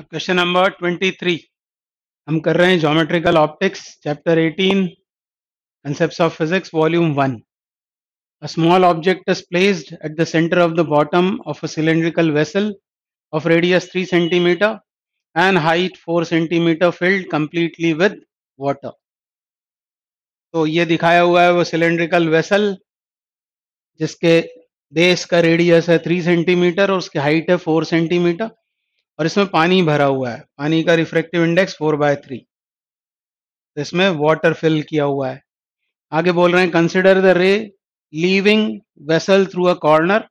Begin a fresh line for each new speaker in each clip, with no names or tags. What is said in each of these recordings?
question number twenty three हम कर रहे हैं geometrical optics chapter eighteen concepts of physics volume one a small object is placed at the centre of the bottom of a cylindrical vessel of radius three centimetre and height four centimetre filled completely with water तो ये दिखाया हुआ है वो cylindrical vessel जिसके base का radius है three centimetre और उसकी हाइट है फोर सेंटीमीटर और इसमें पानी भरा हुआ है पानी का refractive index four by three इसमें वाटर फिल किया हुआ है आगे बोल रहे हैं consider the ray leaving vessel through a corner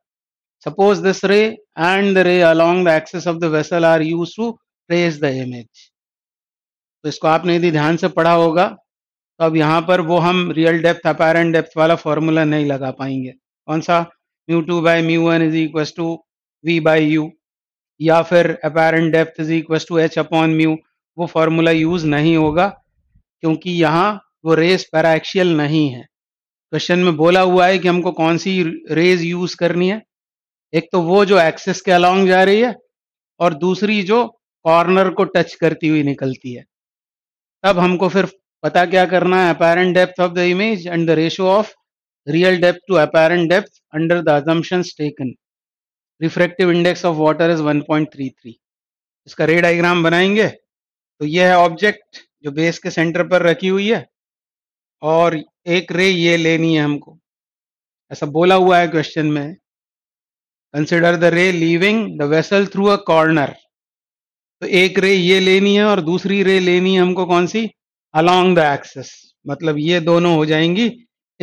suppose this ray and the ray along the axis of the vessel are use to trace the image तो इसको आपने यदि ध्यान से पढ़ा होगा तो अब यहाँ पर वो हम रियल डेप्थ अपेरेंट डेप्थ वाला फॉर्मूला नहीं लगा पाएंगे कौन सा mu two by mu one is equal to v by u या फिर apparent depth is equal to h upon mu वो फॉर्मूला यूज नहीं होगा क्योंकि यहाँ वो रेस पैराएक्शियल नहीं है क्वेश्चन में बोला हुआ है कि हमको कौन सी रेज यूज करनी है एक तो वो जो एक्सेस के अलॉन्ग जा रही है और दूसरी जो कॉर्नर को टच करती हुई निकलती है तब हमको फिर पता क्या करना है apparent depth of the image and the ratio of real depth to apparent depth under the assumptions taken refractive index of water is 1.33 इसका रे डायग्राम बनाएंगे तो यह है ऑब्जेक्ट जो बेस के सेंटर पर रखी हुई है और एक रे ये लेनी है हमको ऐसा बोला हुआ है क्वेश्चन में consider the ray leaving the vessel through a corner तो एक रे ये लेनी है और दूसरी रे लेनी है हमको कौन सी अलोंग द एक्सेस मतलब ये दोनों हो जाएंगी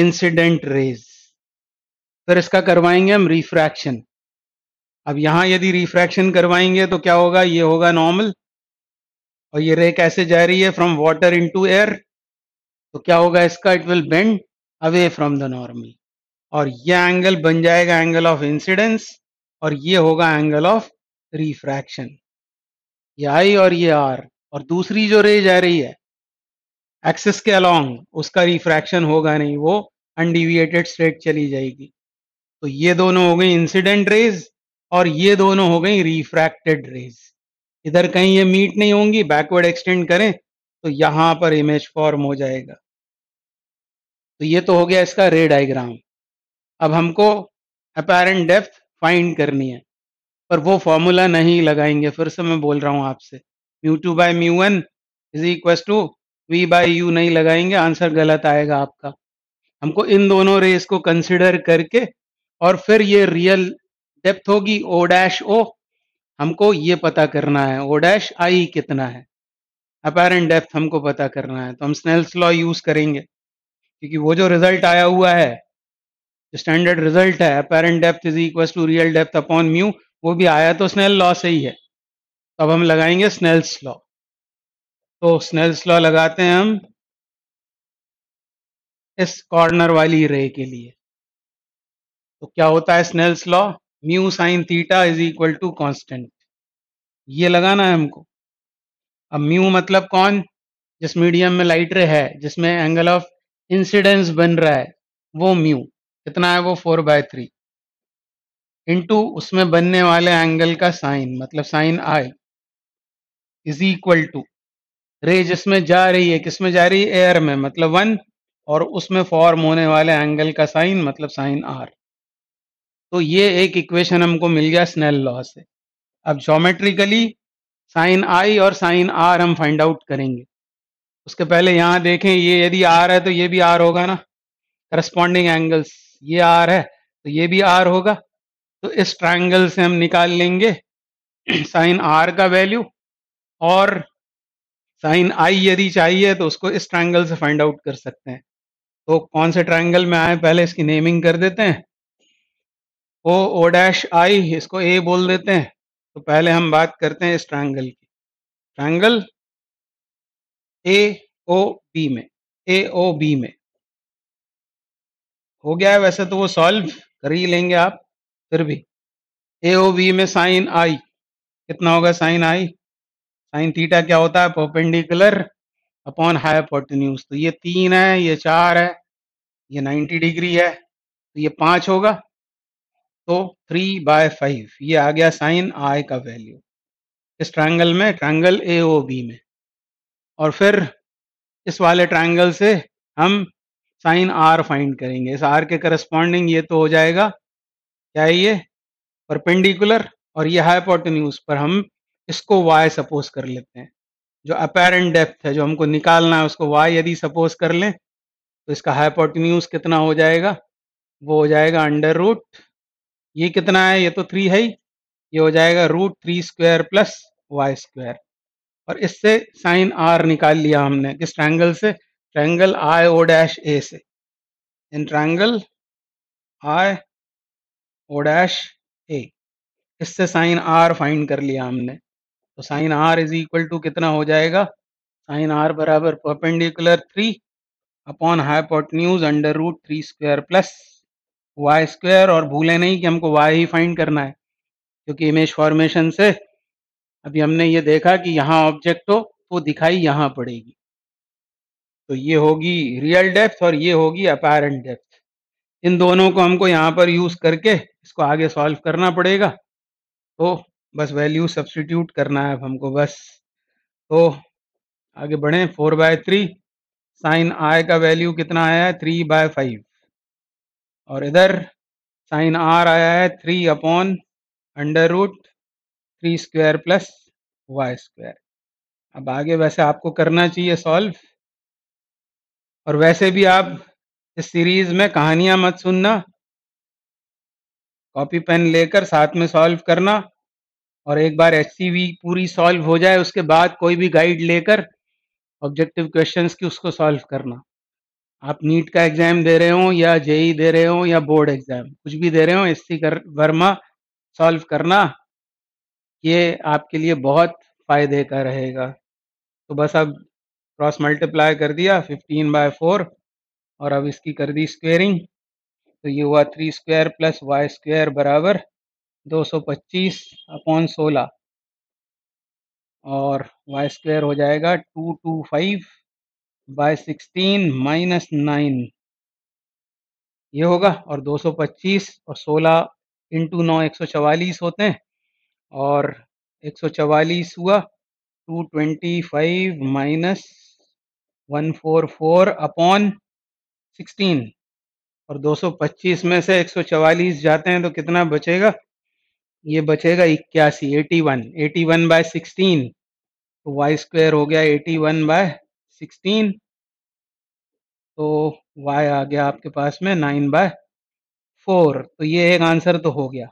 इंसिडेंट रेज फिर इसका करवाएंगे हम रिफ्रैक्शन अब यहां यदि रिफ्रैक्शन करवाएंगे तो क्या होगा ये होगा नॉर्मल और ये रे कैसे जा रही है फ्रॉम इन टू एयर तो क्या होगा इसका it will bend away from the normal और ये एंगल बन जाएगा एंगल ऑफ इंसिडेंस और ये होगा एंगल ऑफ रिफ्रैक्शन ये आई और ये आर और दूसरी जो रे जा रही है एक्सेस के अलॉन्ग उसका रिफ्रैक्शन होगा नहीं वो अनडिविएटेड स्ट्रेट चली जाएगी तो ये दोनों हो गई इंसिडेंट रेज और ये दोनों हो गई रिफ्रैक्टेड रेज इधर कहीं ये मीट नहीं होंगी बैकवर्ड एक्सटेंड करें तो यहां पर इमेज फॉर्म हो जाएगा तो ये तो हो गया इसका रे डायग्राम अब हमको अपेरेंट डेप्थ फाइंड करनी है पर वो फॉर्मूला नहीं लगाएंगे फिर से मैं बोल रहा हूं आपसे mu two by mu one is equal to v by u नहीं लगाएंगे आंसर गलत आएगा आपका हमको इन दोनों रेस को कंसिडर करके और फिर ये रियल डेप्थ होगी ओ डैश ओ हमको ये पता करना है ओ डैश आई कितना है अपेरेंट डेप्थ हमको पता करना है तो हम स्नेल्स लॉ यूज करेंगे क्योंकि वो जो रिजल्ट आया हुआ है जो स्टैंडर्ड रिजल्ट है apparent depth is equal to real depth upon mu वो भी आया तो स्नेल लॉ से ही है तो अब हम लगाएंगे स्नेल्स लॉ तो स्नेल्स लॉ लगाते हैं हम इस कॉर्नर वाली रे के लिए तो क्या होता है Snell's law mu sine theta is equal to constant ये लगाना है हमको अब म्यू मतलब कौन जिस मीडियम में लाइट रे है जिसमें एंगल ऑफ इंसिडेंस बन रहा है वो म्यू कितना है वो फोर बाय थ्री इंटू उसमें बनने वाले एंगल का साइन मतलब sine i is equal to ray जिसमें जा रही है किसमें जा रही है एयर में मतलब वन और उसमें फॉर्म होने वाले एंगल का साइन मतलब साइन आर तो ये एक इक्वेशन हमको मिल गया स्नेल लॉ से अब जोमेट्रिकली साइन आई और साइन आर हम फाइंड आउट करेंगे उसके पहले यहाँ देखें ये यदि आर है तो ये भी आर होगा ना करस्पॉन्डिंग एंगल्स ये आर है तो ये भी आर होगा तो इस ट्राइंगल से हम निकाल लेंगे साइन आर का वैल्यू और साइन आई यदि चाहिए तो उसको इस ट्राइंगल से फाइंड आउट कर सकते हैं तो कौन से ट्राइंगल में आए पहले इसकी नेमिंग कर देते हैं ओ ओ डैश आई इसको ए बोल देते हैं तो पहले हम बात करते हैं इस ट्रायंगल की ट्रायंगल ए ओ बी में ए ओ बी में हो गया है वैसे तो वो सॉल्व कर ही लेंगे आप फिर भी ए ओ बी में साइन आई कितना होगा साइन आई साइन थीटा क्या होता है परपेंडिकुलर अपॉन हाईपोटेन्यूज तो ये तीन है ये चार है ये नाइन्टी डिग्री है तो ये पांच होगा तो थ्री बाय फाइव ये आ गया साइन आई का वैल्यू इस ट्रायंगल में ट्रायंगल ए ओ बी में और फिर इस वाले ट्रायंगल से हम साइन आर फाइंड करेंगे इस आर के करस्पॉन्डिंग ये तो हो जाएगा क्या ये परपेंडिकुलर और ये हाइपोटेन्यूज पर हम इसको वाई सपोज कर लेते हैं जो अपेरेंट डेप्थ है जो हमको निकालना है उसको वाई यदि सपोज कर लें तो इसका हाइपोटेन्यूज कितना हो जाएगा वो हो जाएगा अंडर रूट ये कितना है ये तो थ्री है ही ये हो जाएगा root three square plus y square और इससे साइन आर निकाल लिया हमने किस ट्रैंगल से ट्रैंगल आई ओ डैश ए से in triangle I O dash ए इससे साइन आर फाइंड कर लिया हमने तो sine r is equal to कितना हो जाएगा साइन आर बराबर perpendicular three upon hypotenuse under root three square plus y square और भूले नहीं कि हमको वाई ही फाइंड करना है क्योंकि इमेज फॉर्मेशन से अभी हमने ये देखा कि यहाँ ऑब्जेक्ट हो तो, वो दिखाई यहाँ पड़ेगी तो ये होगी रियल डेप्थ और ये होगी अपेरेंट डेप्थ इन दोनों को हमको यहाँ पर यूज करके इसको आगे सॉल्व करना पड़ेगा तो बस वैल्यू सब्सटीट्यूट करना है अब हमको बस तो आगे बढ़ें four by three sine i का वैल्यू कितना आया है थ्री बाय फाइव और इधर साइन आर आया है three upon under root three square plus y square अब आगे वैसे आपको करना चाहिए सॉल्व और वैसे भी आप इस सीरीज में कहानियां मत सुनना कॉपी पेन लेकर साथ में सॉल्व करना और एक बार एस पूरी सॉल्व हो जाए उसके बाद कोई भी गाइड लेकर ऑब्जेक्टिव क्वेश्चंस की उसको सॉल्व करना आप नीट का एग्जाम दे रहे हो या जेई दे रहे हो या बोर्ड एग्जाम कुछ भी दे रहे हो एस सी कर वर्मा सॉल्व करना ये आपके लिए बहुत फायदे का रहेगा तो बस अब क्रॉस मल्टीप्लाई कर दिया 15 बाय फोर और अब इसकी कर दी स्क्वेयरिंग तो ये हुआ three square plus y square बराबर 225 अपॉन 16 और वाई स्क्वायर हो जाएगा 225 बाय सिक्सटीन माइनस नाइन ये होगा और 225 और 16 इंटू नौ एक होते हैं और एक हुआ 225 माइनस वन अपॉन 16 और 225 में से 144 जाते हैं तो कितना बचेगा ये बचेगा इक्यासी eighty one eighty one by sixteen तो वाई स्क्वायर हो गया एटी वन बाय सिक्सटीन तो y आ गया आपके पास में नाइन बाय फोर तो ये एक आंसर तो हो गया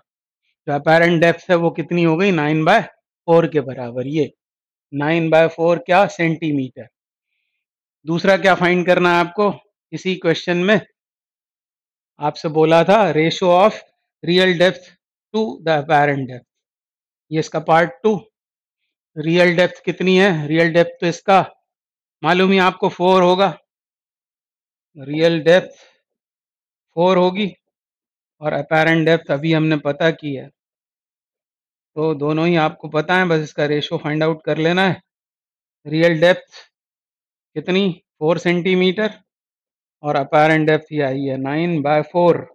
जो अपेरेंट डेप्थ है वो कितनी हो गई नाइन बाय फोर के बराबर ये नाइन बाय फोर क्या सेंटीमीटर दूसरा क्या फाइंड करना है आपको इसी क्वेश्चन में आपसे बोला था ratio of real depth to the apparent depth ये इसका पार्ट टू रियल डेप्थ कितनी है रियल डेप्थ तो इसका मालूम ही आपको फोर होगा रियल डेप्थ फोर होगी और अपेरेंट डेप्थ अभी हमने पता की है तो दोनों ही आपको पता है बस इसका रेशो फाइंड आउट कर लेना है रियल डेप्थ कितनी फोर सेंटीमीटर और अपेरेंट डेप्थ ये आई है नाइन बाय फोर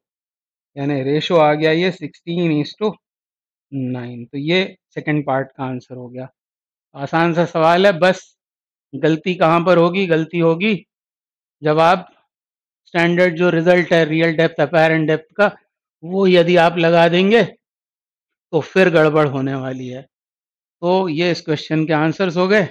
यानी रेशो आ गया ये सिक्सटीन इंस टू नाइन तो ये सेकेंड पार्ट का आंसर हो गया आसान सा सवाल है बस गलती कहाँ पर होगी गलती होगी जब आप स्टैंडर्ड जो रिजल्ट है रियल डेप्थ अपेरेंट डेप्थ का वो यदि आप लगा देंगे तो फिर गड़बड़ होने वाली है तो ये इस क्वेश्चन के आंसर्स हो गए